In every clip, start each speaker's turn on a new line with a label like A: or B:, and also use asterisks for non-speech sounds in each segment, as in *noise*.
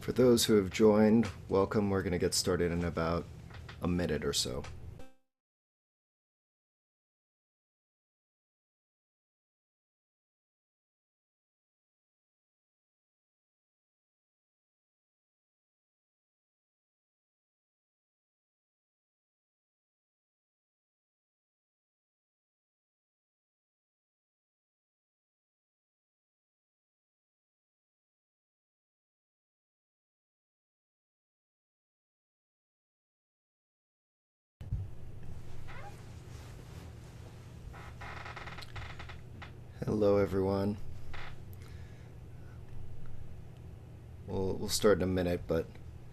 A: For those who have joined, welcome. We're going to get started in about a minute or so. Hello, everyone. We'll, we'll start in a minute, but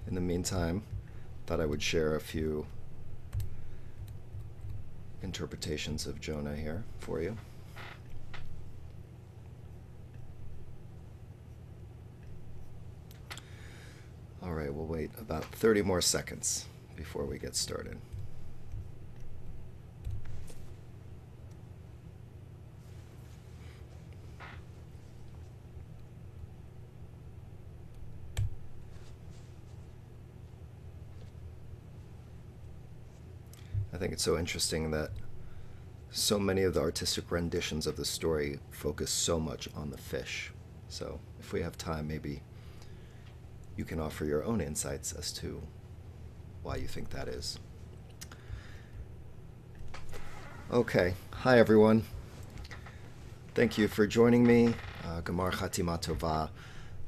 A: in the meantime, thought I would share a few interpretations of Jonah here for you. All right, we'll wait about 30 more seconds before we get started. I think it's so interesting that so many of the artistic renditions of the story focus so much on the fish. So if we have time, maybe you can offer your own insights as to why you think that is. Okay, hi everyone. Thank you for joining me. Uh, Gamar Tova.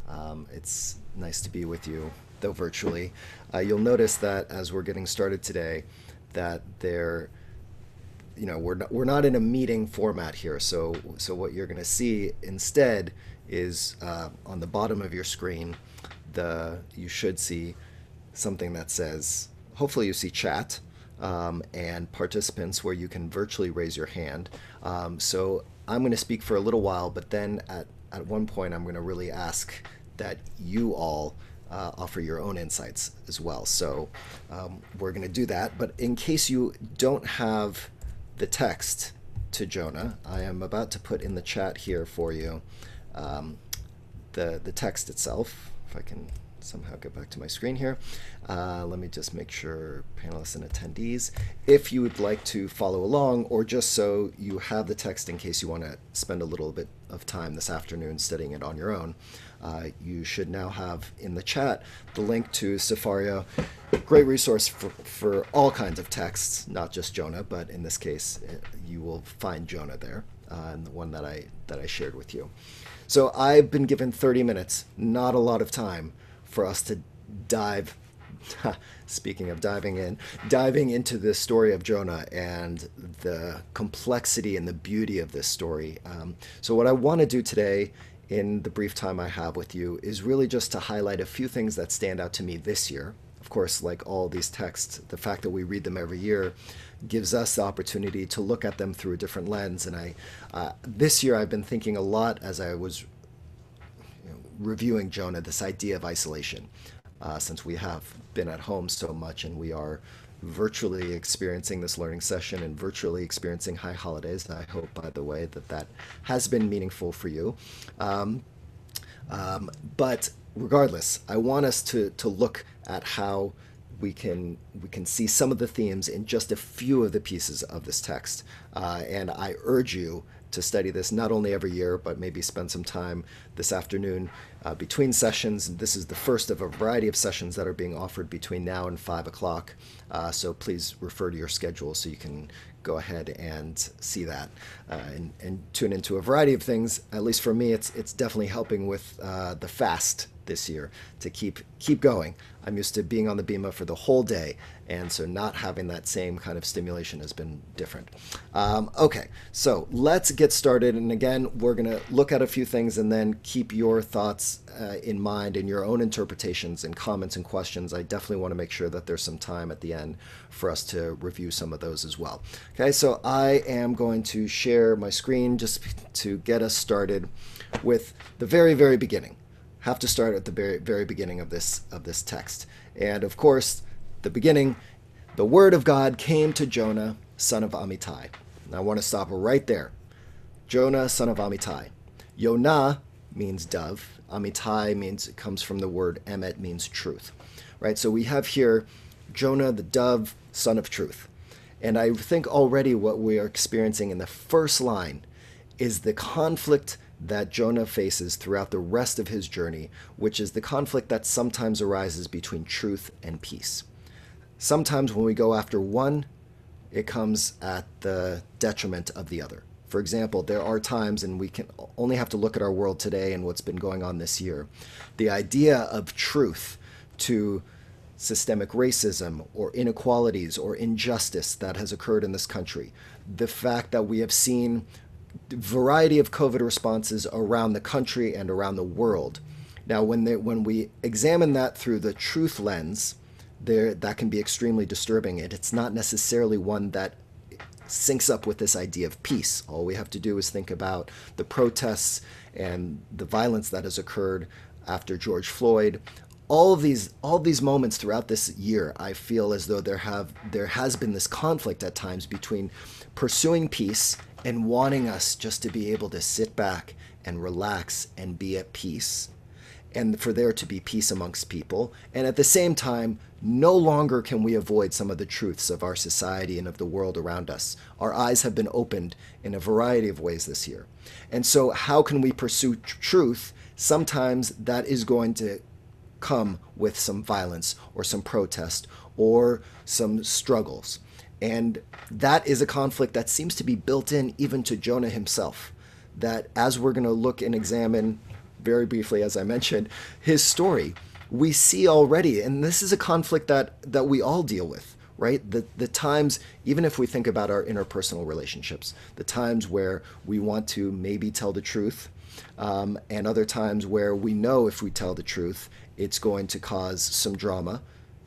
A: Um, it's nice to be with you, though virtually. Uh, you'll notice that as we're getting started today, that there you know we're not, we're not in a meeting format here so so what you're going to see instead is uh, on the bottom of your screen the you should see something that says hopefully you see chat um, and participants where you can virtually raise your hand um, so I'm going to speak for a little while but then at at one point I'm going to really ask that you all uh, offer your own insights as well. So um, we're going to do that. But in case you don't have the text to Jonah, I am about to put in the chat here for you um, the, the text itself. If I can somehow get back to my screen here. Uh, let me just make sure panelists and attendees. If you would like to follow along or just so you have the text in case you want to spend a little bit of time this afternoon studying it on your own, uh, you should now have in the chat the link to Safario. Great resource for, for all kinds of texts, not just Jonah, but in this case, uh, you will find Jonah there. Uh, and the one that I that I shared with you. So I've been given 30 minutes, not a lot of time for us to dive *laughs* speaking of diving in, diving into the story of Jonah and the complexity and the beauty of this story. Um, so, what I want to do today, in the brief time I have with you, is really just to highlight a few things that stand out to me this year. Of course, like all these texts, the fact that we read them every year gives us the opportunity to look at them through a different lens. And I, uh, this year, I've been thinking a lot as I was reviewing Jonah, this idea of isolation, uh, since we have been at home so much and we are virtually experiencing this learning session and virtually experiencing high holidays. I hope, by the way, that that has been meaningful for you. Um, um, but regardless, I want us to, to look at how we can we can see some of the themes in just a few of the pieces of this text, uh, and I urge you to study this not only every year, but maybe spend some time this afternoon uh, between sessions. This is the first of a variety of sessions that are being offered between now and 5 o'clock. Uh, so please refer to your schedule so you can go ahead and see that uh, and, and, tune into a variety of things. At least for me, it's, it's definitely helping with uh, the fast this year to keep, keep going. I'm used to being on the bema for the whole day and so not having that same kind of stimulation has been different. Um, okay, so let's get started. And again, we're going to look at a few things and then keep your thoughts uh, in mind and your own interpretations and comments and questions. I definitely want to make sure that there's some time at the end for us to review some of those as well. Okay, so I am going to share my screen just to get us started with the very, very beginning. Have to start at the very, very beginning of this of this text. And of course, the beginning, the word of God came to Jonah, son of Amittai. And I want to stop right there. Jonah, son of Amittai. Yonah means dove. Amittai means it comes from the word emet means truth. Right? So we have here Jonah the dove, son of truth. And I think already what we are experiencing in the first line is the conflict that Jonah faces throughout the rest of his journey, which is the conflict that sometimes arises between truth and peace. Sometimes when we go after one, it comes at the detriment of the other. For example, there are times, and we can only have to look at our world today and what's been going on this year. The idea of truth to systemic racism or inequalities or injustice that has occurred in this country, the fact that we have seen variety of COVID responses around the country and around the world. Now, when, they, when we examine that through the truth lens, there that can be extremely disturbing. And it's not necessarily one that syncs up with this idea of peace. All we have to do is think about the protests and the violence that has occurred after George Floyd. All of these all of these moments throughout this year, I feel as though there have there has been this conflict at times between pursuing peace and wanting us just to be able to sit back and relax and be at peace and for there to be peace amongst people. And at the same time, no longer can we avoid some of the truths of our society and of the world around us. Our eyes have been opened in a variety of ways this year. And so, how can we pursue tr- truth? Sometimes that is going to come with some violence or some protest or some struggles. And that is a conflict that seems to be built in even to Jonah himself. That as we're going to look and examine very briefly, as I mentioned, his story. We see already, and this is a conflict that that we all deal with, right? The the times, even if we think about our interpersonal relationships, the times where we want to maybe tell the truth, um, and other times where we know if we tell the truth, it's going to cause some drama.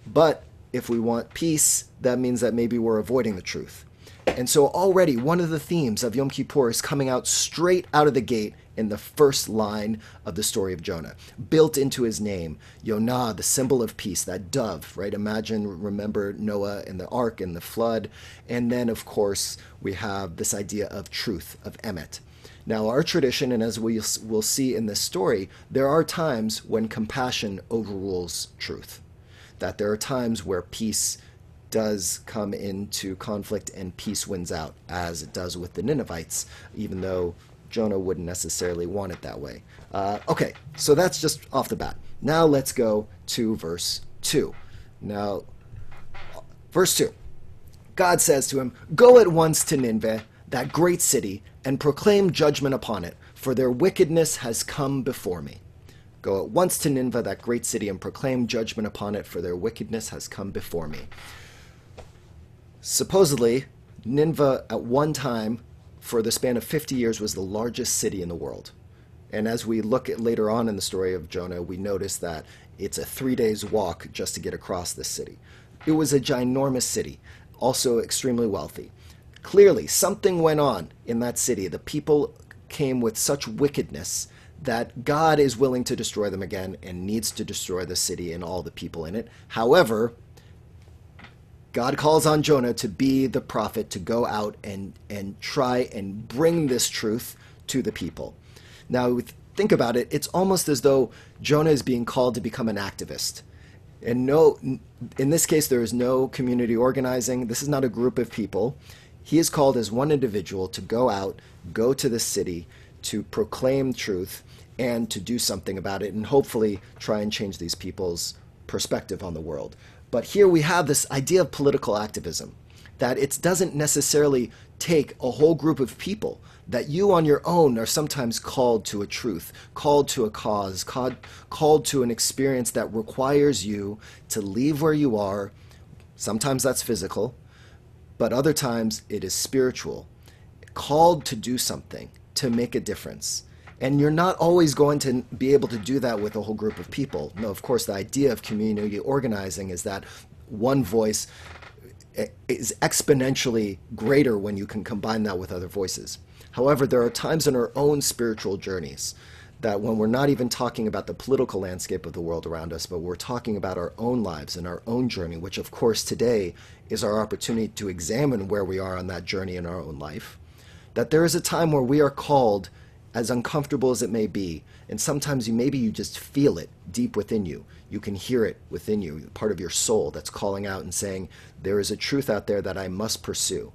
A: But if we want peace, that means that maybe we're avoiding the truth. And so already one of the themes of Yom Kippur is coming out straight out of the gate in the first line of the story of Jonah. Built into his name, Yonah, the symbol of peace, that dove, right? Imagine, remember Noah and the ark and the flood. And then, of course, we have this idea of truth, of Emmet. Now, our tradition, and as we will see in this story, there are times when compassion overrules truth, that there are times where peace does come into conflict and peace wins out, as it does with the Ninevites, even though Jonah wouldn't necessarily want it that way. Uh, okay, so that's just off the bat. Now let's go to verse 2. Now, verse 2 God says to him, Go at once to Nineveh, that great city, and proclaim judgment upon it, for their wickedness has come before me. Go at once to Nineveh, that great city, and proclaim judgment upon it, for their wickedness has come before me. Supposedly, Nineveh at one time for the span of 50 years was the largest city in the world. And as we look at later on in the story of Jonah, we notice that it's a three days walk just to get across this city. It was a ginormous city, also extremely wealthy. Clearly, something went on in that city. The people came with such wickedness that God is willing to destroy them again and needs to destroy the city and all the people in it. However, God calls on Jonah to be the prophet to go out and and try and bring this truth to the people. Now think about it, it's almost as though Jonah is being called to become an activist. And no in this case there is no community organizing. This is not a group of people. He is called as one individual to go out, go to the city to proclaim truth and to do something about it and hopefully try and change these people's perspective on the world. But here we have this idea of political activism that it doesn't necessarily take a whole group of people that you on your own are sometimes called to a truth, called to a cause, called, called to an experience that requires you to leave where you are. Sometimes that's physical, but other times it is spiritual. Called to do something, to make a difference. And you're not always going to be able to do that with a whole group of people. No, of course, the idea of community organizing is that one voice is exponentially greater when you can combine that with other voices. However, there are times in our own spiritual journeys that when we're not even talking about the political landscape of the world around us, but we're talking about our own lives and our own journey, which of course today is our opportunity to examine where we are on that journey in our own life, that there is a time where we are called as uncomfortable as it may be, and sometimes you maybe you just feel it deep within you. You can hear it within you, part of your soul that's calling out and saying, There is a truth out there that I must pursue.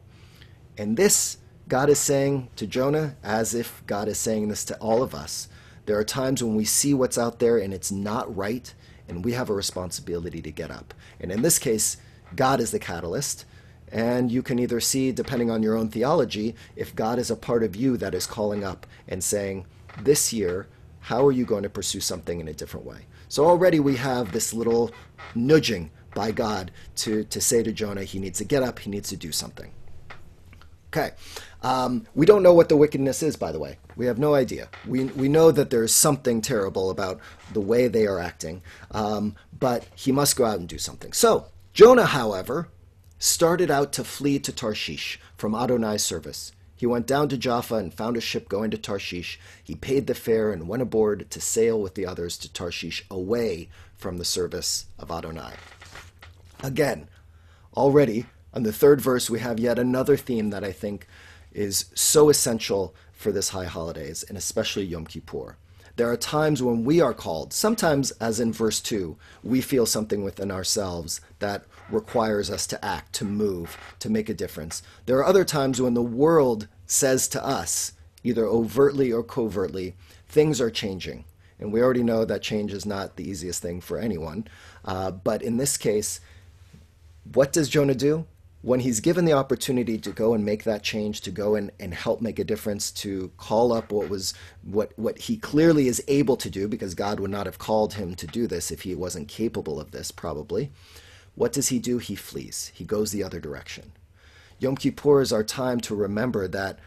A: And this God is saying to Jonah, as if God is saying this to all of us. There are times when we see what's out there and it's not right, and we have a responsibility to get up. And in this case, God is the catalyst. And you can either see, depending on your own theology, if God is a part of you that is calling up and saying, This year, how are you going to pursue something in a different way? So already we have this little nudging by God to, to say to Jonah, he needs to get up, he needs to do something. Okay. Um, we don't know what the wickedness is, by the way. We have no idea. We, we know that there's something terrible about the way they are acting, um, but he must go out and do something. So, Jonah, however, started out to flee to Tarshish from Adonai's service. He went down to Jaffa and found a ship going to Tarshish. He paid the fare and went aboard to sail with the others to Tarshish away from the service of Adonai. Again, already on the third verse, we have yet another theme that I think is so essential for this high holidays and especially Yom Kippur. There are times when we are called, sometimes, as in verse 2, we feel something within ourselves that requires us to act, to move, to make a difference. There are other times when the world says to us, either overtly or covertly, things are changing. And we already know that change is not the easiest thing for anyone. Uh, but in this case, what does Jonah do? when he's given the opportunity to go and make that change, to go and, and help make a difference, to call up what was what what he clearly is able to do, because God would not have called him to do this if he wasn't capable of this, probably. What does he do? He flees. He goes the other direction. Yom Kippur is our time to remember that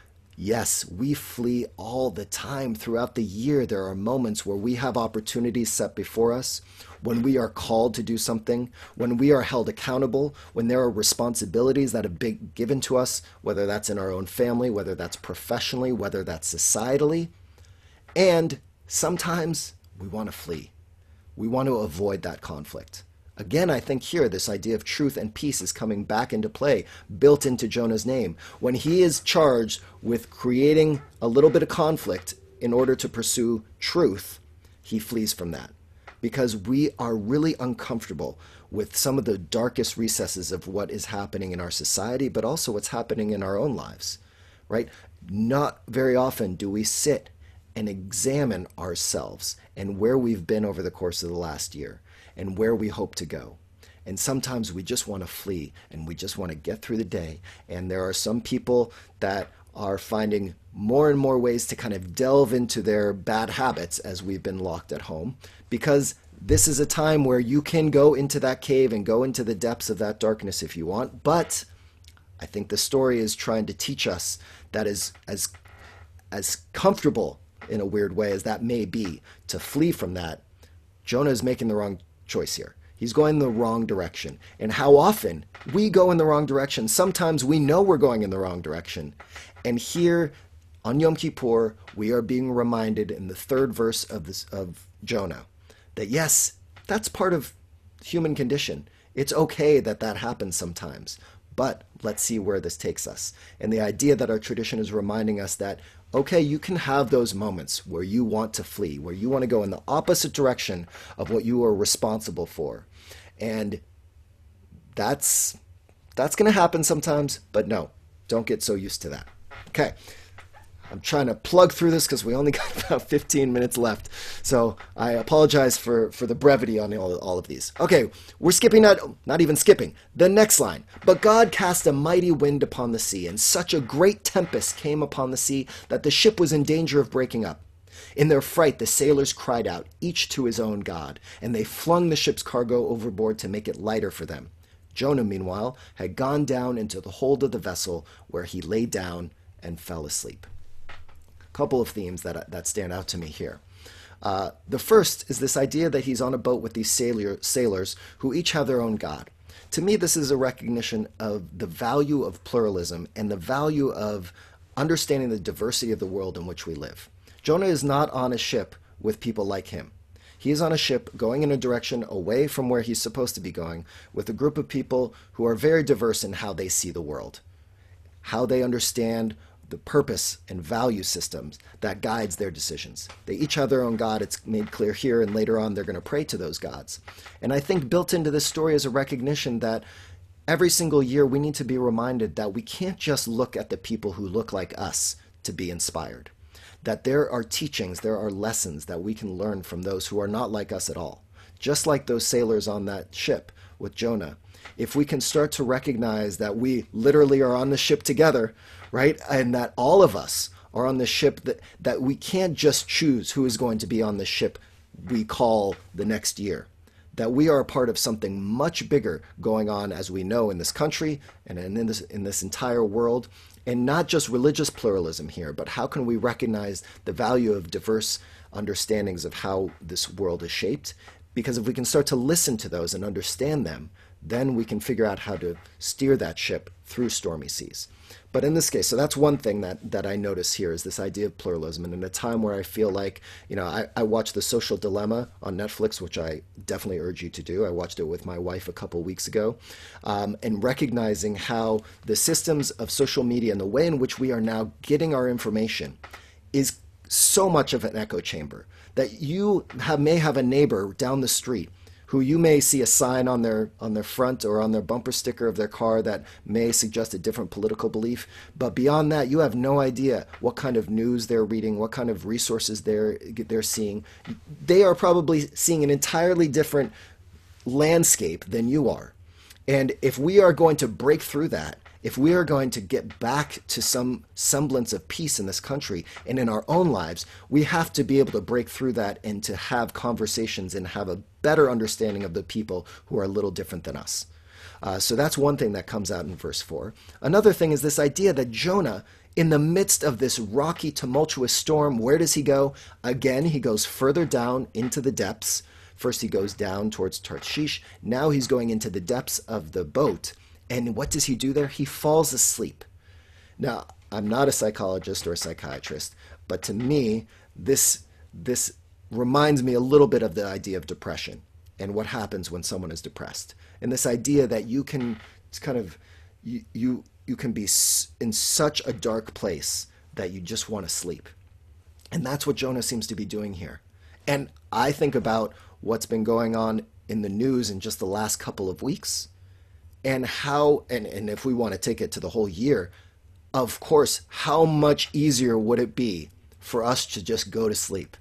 A: Yes, we flee all the time throughout the year. There are moments where we have opportunities set before us, when we are called to do something, when we are held accountable, when there are responsibilities that have been given to us, whether that's in our own family, whether that's professionally, whether that's societally. And sometimes we want to flee. We want to avoid that conflict. Again, I think here this idea of truth and peace is coming back into play, built into Jonah's name. When he is charged with creating a little bit of conflict in order to pursue truth, he flees from that because we are really uncomfortable with some of the darkest recesses of what is happening in our society, but also what's happening in our own lives, right? Not very often do we sit and examine ourselves and where we've been over the course of the last year and where we hope to go. And sometimes we just want to flee and we just want to get through the day. And there are some people that are finding more and more ways to kind of delve into their bad habits as we've been locked at home because this is a time where you can go into that cave and go into the depths of that darkness if you want. But I think the story is trying to teach us that is as as comfortable in a weird way as that may be to flee from that. Jonah is making the wrong choice here. He's going the wrong direction. And how often we go in the wrong direction. Sometimes we know we're going in the wrong direction. And here on Yom Kippur, we are being reminded in the third verse of, this, of Jonah that yes, that's part of human condition. It's okay that that happens sometimes, but let's see where this takes us. And the idea that our tradition is reminding us that, okay, you can have those moments where you want to flee, where you want to go in the opposite direction of what you are responsible for. And that's that's going to happen sometimes, but no, don't get so used to that. Okay. I'm trying to plug through this because we only *laughs* got about 15 minutes left. So I apologize for, for the brevity on all, all of these. Okay, we're skipping, not, not even skipping, the next line. But God cast a mighty wind upon the sea, and such a great tempest came upon the sea that the ship was in danger of breaking up. In their fright, the sailors cried out, each to his own God, and they flung the ship's cargo overboard to make it lighter for them. Jonah, meanwhile, had gone down into the hold of the vessel, where he lay down and fell asleep couple of themes that, that stand out to me here. Uh, the first is this idea that he's on a boat with these sailor, sailors who each have their own god. To me, this is a recognition of the value of pluralism and the value of understanding the diversity of the world in which we live. Jonah is not on a ship with people like him. He is on a ship going in a direction away from where he's supposed to be going with a group of people who are very diverse in how they see the world, how they understand the purpose and value systems that guides their decisions. They each have their own God. It's made clear here, and later on they're going to pray to those gods. And I think built into this story is a recognition that every single year we need to be reminded that we can't just look at the people who look like us to be inspired. That there are teachings, there are lessons that we can learn from those who are not like us at all. Just like those sailors on that ship with Jonah. If we can start to recognize that we literally are on the ship together, right? And that all of us are on the ship that, that we can't just choose who is going to be on the ship we call the next year. That we are a part of something much bigger going on, as we know, in this country and in this, in this entire world. And not just religious pluralism here, but how can we recognize the value of diverse understandings of how this world is shaped? Because if we can start to listen to those and understand them, then we can figure out how to steer that ship through stormy seas. But in this case, so that's one thing that, that I notice here is this idea of pluralism. And in a time where I feel like, you know, I, I watched The Social Dilemma on Netflix, which I definitely urge you to do. I watched it with my wife a couple weeks ago. Um, and recognizing how the systems of social media and the way in which we are now getting our information is so much of an echo chamber that you have, may have a neighbor down the street who you may see a sign on their on their front or on their bumper sticker of their car that may suggest a different political belief. But beyond that, you have no idea what kind of news they're reading, what kind of resources they're they're seeing. They are probably seeing an entirely different landscape than you are. And if we are going to break through that, if we are going to get back to some semblance of peace in this country and in our own lives, we have to be able to break through that and to have conversations and have a better understanding of the people who are a little different than us. Uh, so that's one thing that comes out in verse 4. Another thing is this idea that Jonah, in the midst of this rocky, tumultuous storm, where does he go? Again, he goes further down into the depths. First, he goes down towards Tarshish. Now, he's going into the depths of the boat. And what does he do there? He falls asleep. Now, I'm not a psychologist or a psychiatrist, but to me, this, this reminds me a little bit of the idea of depression and what happens when someone is depressed. And this idea that you can it's kind of you you, you can be in such a dark place that you just want to sleep. And that's what Jonah seems to be doing here. And I think about what's been going on in the news in just the last couple of weeks and how and, and if we want to take it to the whole year, of course, how much easier would it be for us to just go to sleep?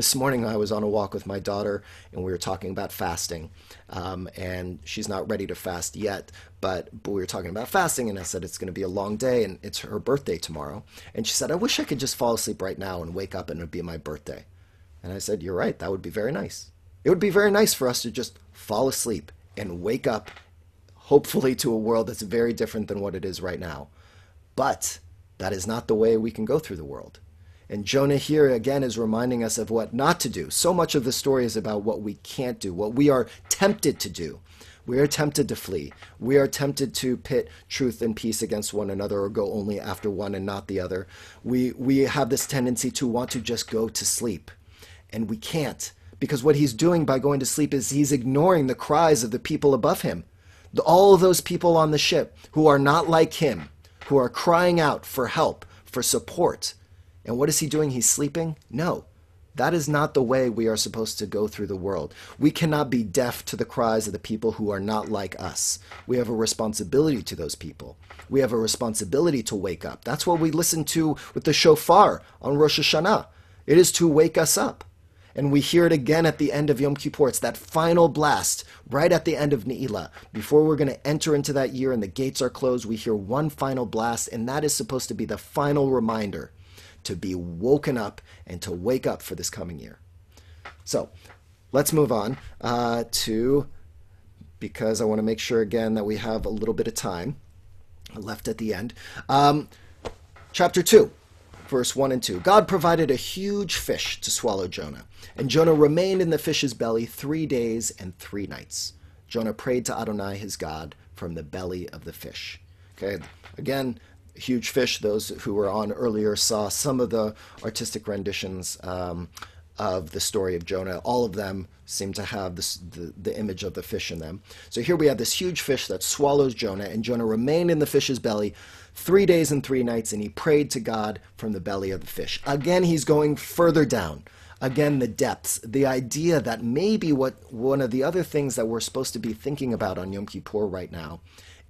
A: This morning I was on a walk with my daughter and we were talking about fasting. Um, and she's not ready to fast yet, but, but we were talking about fasting and I said it's going to be a long day and it's her birthday tomorrow. And she said, I wish I could just fall asleep right now and wake up and it would be my birthday. And I said, You're right, that would be very nice. It would be very nice for us to just fall asleep and wake up, hopefully, to a world that's very different than what it is right now. But that is not the way we can go through the world. And Jonah here again is reminding us of what not to do. So much of the story is about what we can't do, what we are tempted to do. We are tempted to flee. We are tempted to pit truth and peace against one another or go only after one and not the other. We, we have this tendency to want to just go to sleep, and we can't. Because what he's doing by going to sleep is he's ignoring the cries of the people above him. All those people on the ship who are not like him, who are crying out for help, for support and what is he doing? He's sleeping? No. That is not the way we are supposed to go through the world. We cannot be deaf to the cries of the people who are not like us. We have a responsibility to those people. We have a responsibility to wake up. That's what we listen to with the shofar on Rosh Hashanah. It is to wake us up. And we hear it again at the end of Yom Kippur. It's that final blast right at the end of Ne'ilah. Before we're going to enter into that year and the gates are closed, we hear one final blast, and that is supposed to be the final reminder to be woken up and to wake up for this coming year. So let's move on uh, to, because I want to make sure again that we have a little bit of time left at the end. Um, chapter 2 verse 1 and 2. God provided a huge fish to swallow Jonah, and Jonah remained in the fish's belly three days and three nights. Jonah prayed to Adonai his God from the belly of the fish. Okay, again, huge fish, those who were on earlier saw some of the artistic renditions um, of the story of Jonah. All of them seem to have this, the, the image of the fish in them. So here we have this huge fish that swallows Jonah, and Jonah remained in the fish's belly three days and three nights, and he prayed to God from the belly of the fish. Again, he's going further down. Again, the depths, the idea that maybe what one of the other things that we're supposed to be thinking about on Yom Kippur right now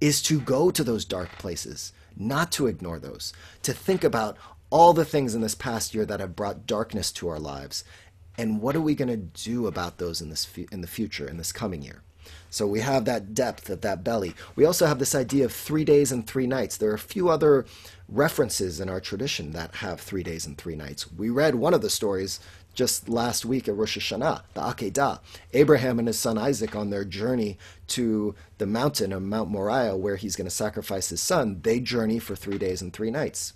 A: is to go to those dark places, not to ignore those, to think about all the things in this past year that have brought darkness to our lives, and what are we going to do about those in this in the future, in this coming year? So we have that depth of that belly. We also have this idea of three days and three nights. There are a few other references in our tradition that have three days and three nights. We read one of the stories just last week at Rosh Hashanah, the Akedah, Abraham and his son Isaac on their journey to the mountain of Mount Moriah where he's going to sacrifice his son, they journey for three days and three nights.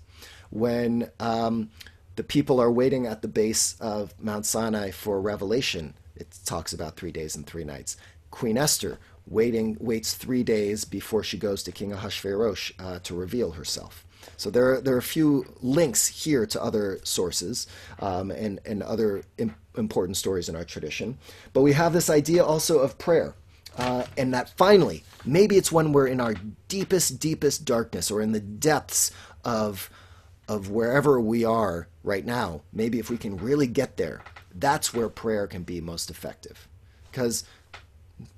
A: When um, the people are waiting at the base of Mount Sinai for revelation, it talks about three days and three nights. Queen Esther waiting waits three days before she goes to King Ahasuerus uh, to reveal herself. So there are, there are a few links here to other sources um, and, and other Im- important stories in our tradition. But we have this idea also of prayer. Uh, and that finally, maybe it's when we're in our deepest, deepest darkness or in the depths of, of wherever we are right now. Maybe if we can really get there, that's where prayer can be most effective. Because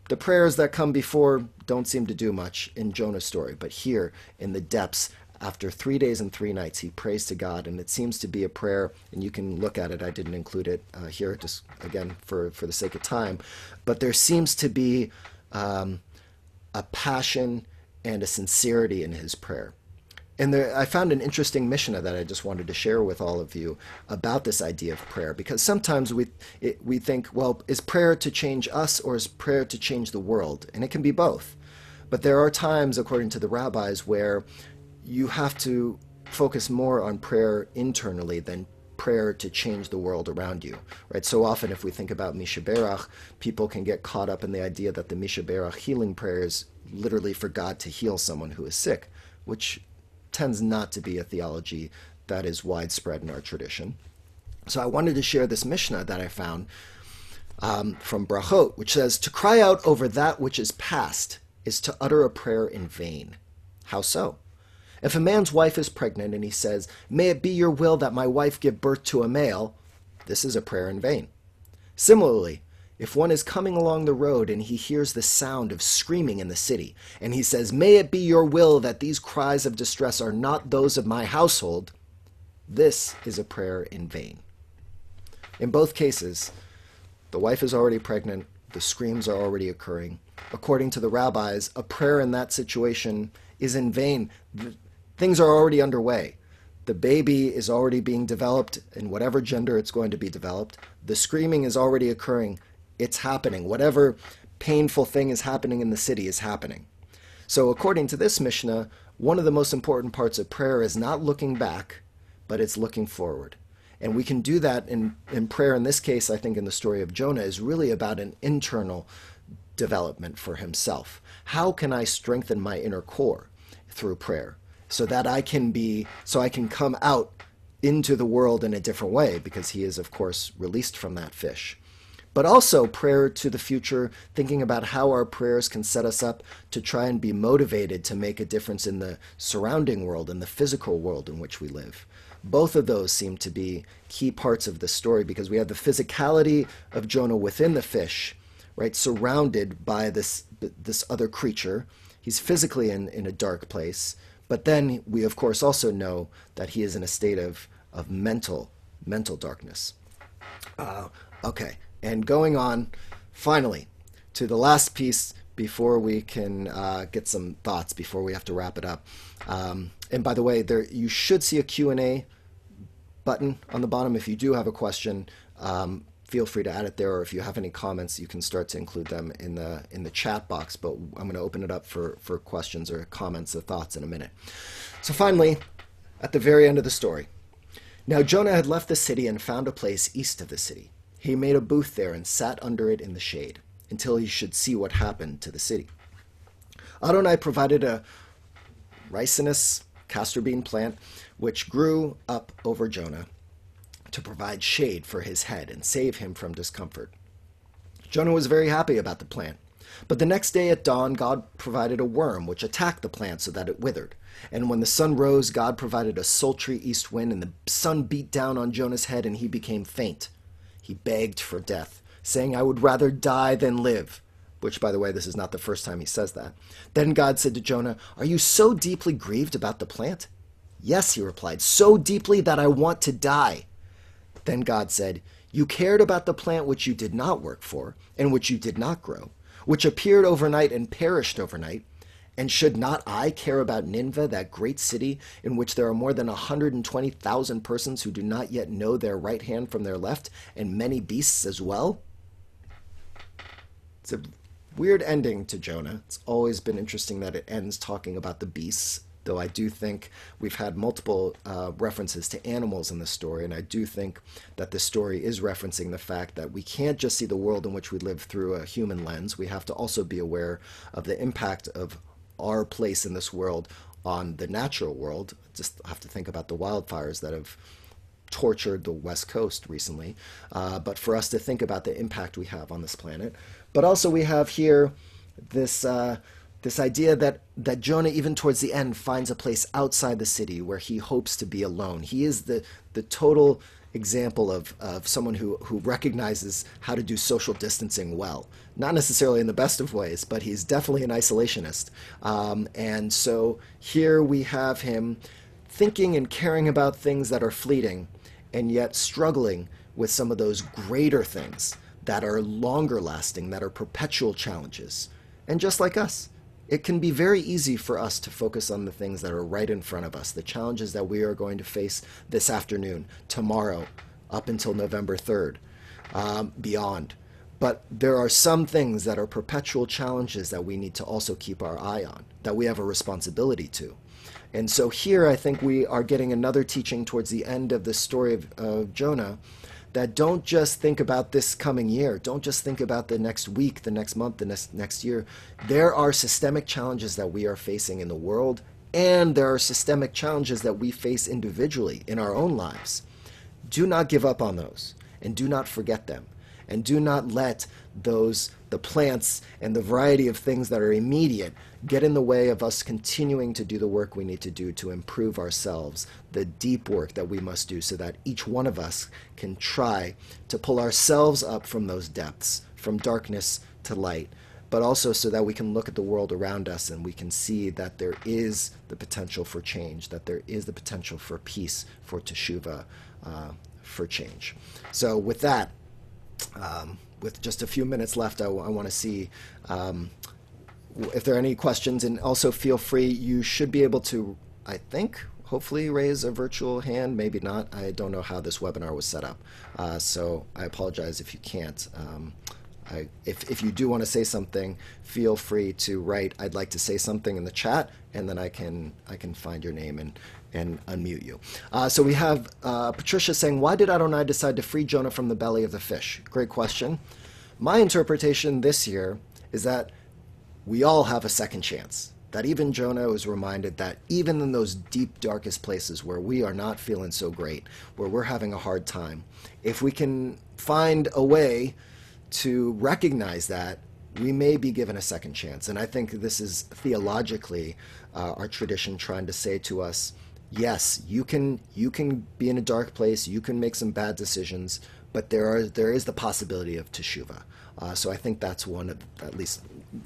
A: the prayers that come before don't seem to do much in Jonah's story, but here in the depths, after three days and three nights, he prays to God, and it seems to be a prayer, and you can look at it. I didn't include it uh, here, just again for, for the sake of time. But there seems to be um, a passion and a sincerity in his prayer. And there, I found an interesting Mishnah that I just wanted to share with all of you about this idea of prayer, because sometimes we it, we think, well, is prayer to change us or is prayer to change the world? And it can be both. But there are times, according to the rabbis, where you have to focus more on prayer internally than prayer to change the world around you, right? So often, if we think about Misha Berach, people can get caught up in the idea that the Misha Berach healing prayer is literally for God to heal someone who is sick, which tends not to be a theology that is widespread in our tradition. So I wanted to share this Mishnah that I found um, from Brachot, which says, To cry out over that which is past is to utter a prayer in vain. How so? If a man's wife is pregnant and he says, May it be your will that my wife give birth to a male, this is a prayer in vain. Similarly, if one is coming along the road and he hears the sound of screaming in the city, and he says, May it be your will that these cries of distress are not those of my household, this is a prayer in vain. In both cases, the wife is already pregnant, the screams are already occurring. According to the rabbis, a prayer in that situation is in vain things are already underway. The baby is already being developed in whatever gender it's going to be developed. The screaming is already occurring. It's happening. Whatever painful thing is happening in the city is happening. So, according to this Mishnah, one of the most important parts of prayer is not looking back, but it's looking forward. And we can do that in, in prayer. In this case, I think in the story of Jonah, is really about an internal development for himself. How can I strengthen my inner core through prayer? so that I can be, so I can come out into the world in a different way because he is, of course, released from that fish. But also prayer to the future, thinking about how our prayers can set us up to try and be motivated to make a difference in the surrounding world, in the physical world in which we live. Both of those seem to be key parts of the story because we have the physicality of Jonah within the fish, right, surrounded by this, this other creature. He's physically in, in a dark place but then we, of course, also know that he is in a state of, of mental, mental darkness. Uh, okay, and going on, finally, to the last piece before we can uh, get some thoughts before we have to wrap it up. Um, and by the way, there you should see a Q&A button on the bottom if you do have a question. Um, feel free to add it there, or if you have any comments, you can start to include them in the in the chat box. But I'm going to open it up for for questions or comments or thoughts in a minute. So finally, at the very end of the story, now Jonah had left the city and found a place east of the city. He made a booth there and sat under it in the shade until he should see what happened to the city. i provided a ricinus castor bean plant which grew up over Jonah to provide shade for his head and save him from discomfort. Jonah was very happy about the plant. But the next day at dawn, God provided a worm which attacked the plant so that it withered. And when the sun rose, God provided a sultry east wind, and the sun beat down on Jonah's head, and he became faint. He begged for death, saying, I would rather die than live. Which, by the way, this is not the first time he says that. Then God said to Jonah, Are you so deeply grieved about the plant? Yes, he replied, so deeply that I want to die. Then God said, You cared about the plant which you did not work for, and which you did not grow, which appeared overnight and perished overnight. And should not I care about Nineveh, that great city in which there are more than 120,000 persons who do not yet know their right hand from their left, and many beasts as well? It's a weird ending to Jonah. It's always been interesting that it ends talking about the beasts though I do think we've had multiple uh, references to animals in the story, and I do think that the story is referencing the fact that we can't just see the world in which we live through a human lens. We have to also be aware of the impact of our place in this world on the natural world. Just have to think about the wildfires that have tortured the West Coast recently, uh, but for us to think about the impact we have on this planet. But also, we have here this. Uh, this idea that, that Jonah, even towards the end, finds a place outside the city where he hopes to be alone. He is the, the total example of, of someone who, who recognizes how to do social distancing well. Not necessarily in the best of ways, but he's definitely an isolationist. Um, and so here we have him thinking and caring about things that are fleeting and yet struggling with some of those greater things that are longer lasting, that are perpetual challenges. And just like us, it can be very easy for us to focus on the things that are right in front of us, the challenges that we are going to face this afternoon, tomorrow, up until November 3rd, um, beyond. But there are some things that are perpetual challenges that we need to also keep our eye on, that we have a responsibility to. And so here I think we are getting another teaching towards the end of the story of, of Jonah that don't just think about this coming year, don't just think about the next week, the next month, the next, next year. There are systemic challenges that we are facing in the world, and there are systemic challenges that we face individually in our own lives. Do not give up on those, and do not forget them, and do not let those the plants and the variety of things that are immediate get in the way of us continuing to do the work we need to do to improve ourselves the deep work that we must do so that each one of us can try to pull ourselves up from those depths from darkness to light but also so that we can look at the world around us and we can see that there is the potential for change that there is the potential for peace for teshuva uh, for change so with that um, with just a few minutes left, I, w- I want to see um, w- if there are any questions. And also, feel free, you should be able to, I think, hopefully raise a virtual hand, maybe not. I don't know how this webinar was set up. Uh, so I apologize if you can't. Um, I, if, if you do want to say something, feel free to write "I'd like to say something" in the chat, and then I can I can find your name and and unmute you. Uh, so we have uh, Patricia saying, "Why did Adonai decide to free Jonah from the belly of the fish?" Great question. My interpretation this year is that we all have a second chance. That even Jonah was reminded that even in those deep, darkest places where we are not feeling so great, where we're having a hard time, if we can find a way to recognize that we may be given a second chance. And I think this is theologically uh, our tradition trying to say to us, yes, you can you can be in a dark place, you can make some bad decisions, but there are there is the possibility of teshuva. Uh, so I think that's one of at least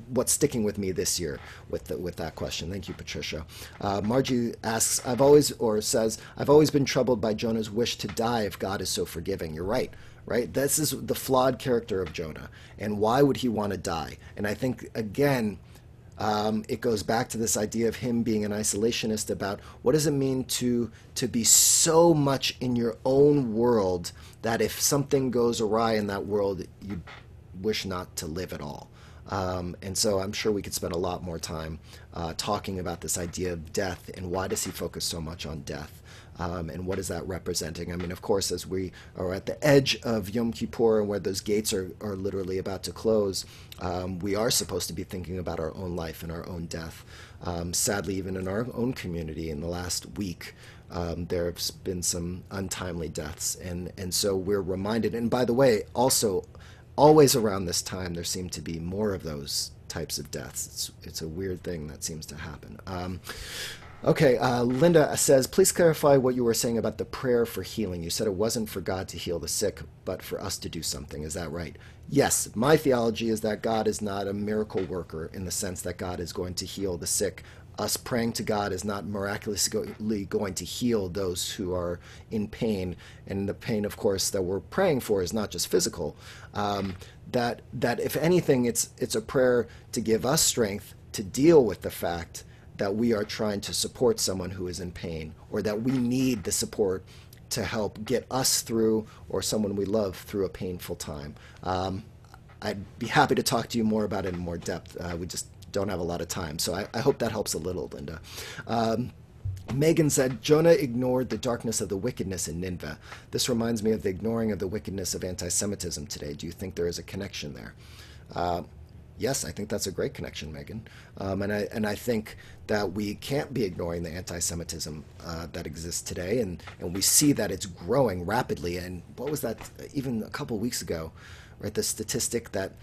A: what's sticking with me this year with the, with that question. Thank you, Patricia. Uh, Margie asks, I've always or says I've always been troubled by Jonah's wish to die if God is so forgiving. You're right right? This is the flawed character of Jonah, and why would he want to die? And I think again. Um, it goes back to this idea of him being an isolationist about what does it mean to to be so much in your own world that if something goes awry in that world, you wish not to live at all. Um, and so I'm sure we could spend a lot more time uh, talking about this idea of death and why does he focus so much on death um, and what is that representing? I mean, of course, as we are at the edge of Yom Kippur and where those gates are, are literally about to close, um, we are supposed to be thinking about our own life and our own death. Um, sadly, even in our own community in the last week, um, there have been some untimely deaths. And, and so we're reminded, and by the way, also always around this time, there seem to be more of those types of deaths. It's, it's a weird thing that seems to happen. Um, Okay, uh, Linda says, please clarify what you were saying about the prayer for healing. You said it wasn't for God to heal the sick, but for us to do something. Is that right? Yes, my theology is that God is not a miracle worker in the sense that God is going to heal the sick. Us praying to God is not miraculously going to heal those who are in pain. And the pain, of course, that we're praying for is not just physical. Um, that, that if anything, it's, it's a prayer to give us strength to deal with the fact that we are trying to support someone who is in pain or that we need the support to help get us through or someone we love through a painful time. Um, I'd be happy to talk to you more about it in more depth. Uh, we just don't have a lot of time. So I, I hope that helps a little, Linda. Um, Megan said, Jonah ignored the darkness of the wickedness in Nineveh. This reminds me of the ignoring of the wickedness of anti Semitism today. Do you think there is a connection there? Uh, yes, I think that's a great connection, Megan. Um, and I and I think that we can't be ignoring the anti-Semitism uh, that exists today, and and we see that it's growing rapidly. And what was that? Even a couple weeks ago, right? The statistic that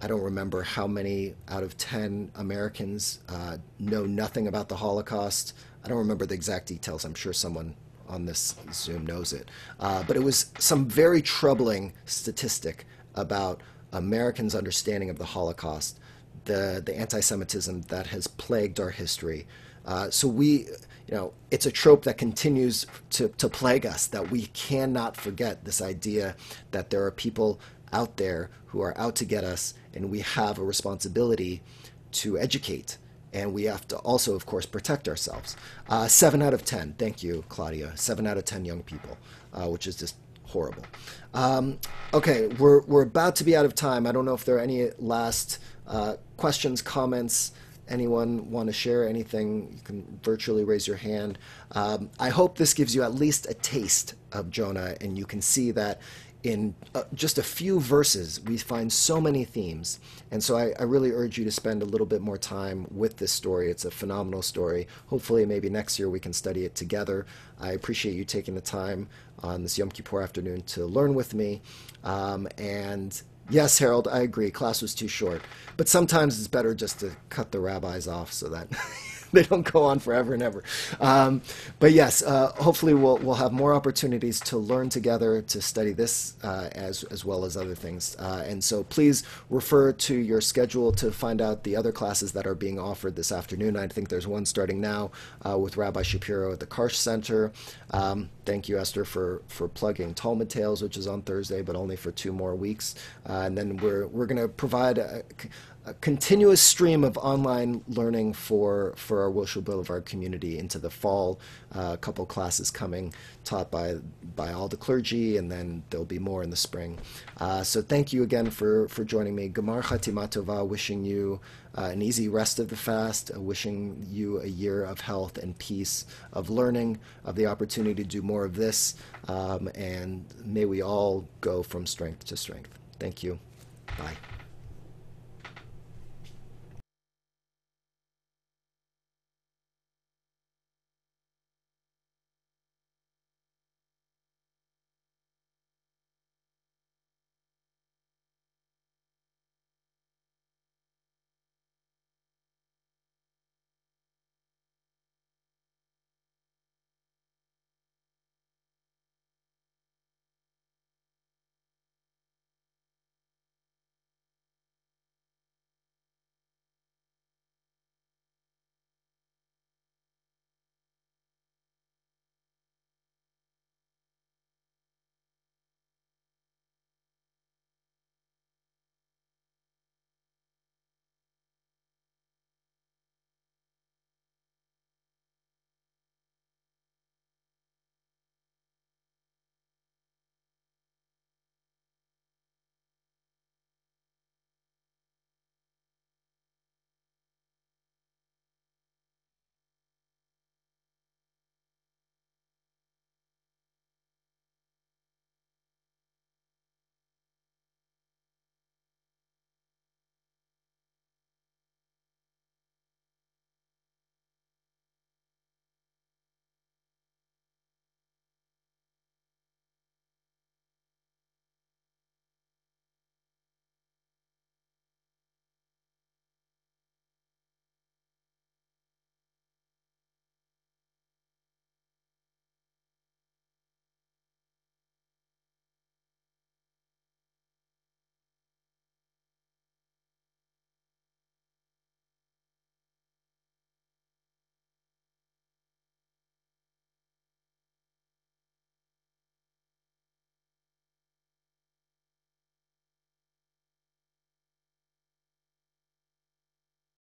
A: I don't remember how many out of ten Americans uh, know nothing about the Holocaust. I don't remember the exact details. I'm sure someone on this Zoom knows it. Uh, but it was some very troubling statistic about Americans' understanding of the Holocaust, the, the anti Semitism that has plagued our history. Uh, so we, you know, it's a trope that continues to, to plague us that we cannot forget this idea that there are people out there who are out to get us, and we have a responsibility to educate. And we have to also, of course, protect ourselves. Uh, seven out of 10. Thank you, Claudia. Seven out of 10 young people, uh, which is just horrible. Um, okay, we're, we're about to be out of time. I don't know if there are any last uh, questions, comments. Anyone want to share anything? You can virtually raise your hand. Um, I hope this gives you at least a taste of Jonah, and you can see that in uh, just a few verses, we find so many themes. And so I, I, really urge you to spend a little bit more time with this story. It's a phenomenal story. Hopefully, maybe next year we can study it together. I appreciate you taking the time on this Yom Kippur afternoon to learn with me. Um, and yes, Harold, I agree. Class was too short. But sometimes it's better just to cut the rabbis off so that. *laughs* *laughs* they don't go on forever and ever. Um, but yes, uh, hopefully we'll, we'll have more opportunities to learn together, to study this uh, as, as well as other things. Uh, and so please refer to your schedule to find out the other classes that are being offered this afternoon. I think there's one starting now uh, with Rabbi Shapiro at the Karsh Center. Um, thank you, Esther, for, for plugging Talmud Tales, which is on Thursday, but only for two more weeks. Uh, and then we're, we're going to provide a, a continuous stream of online learning for, for our Wilshire Boulevard community into the fall. Uh, a couple classes coming taught by, by all the clergy, and then there'll be more in the spring. Uh, so thank you again for, for joining me. Gamar Khatimatova, wishing you uh, an easy rest of the fast, uh, wishing you a year of health and peace, of learning, of the opportunity to do more of this, um, and may we all go from strength to strength. Thank you. Bye.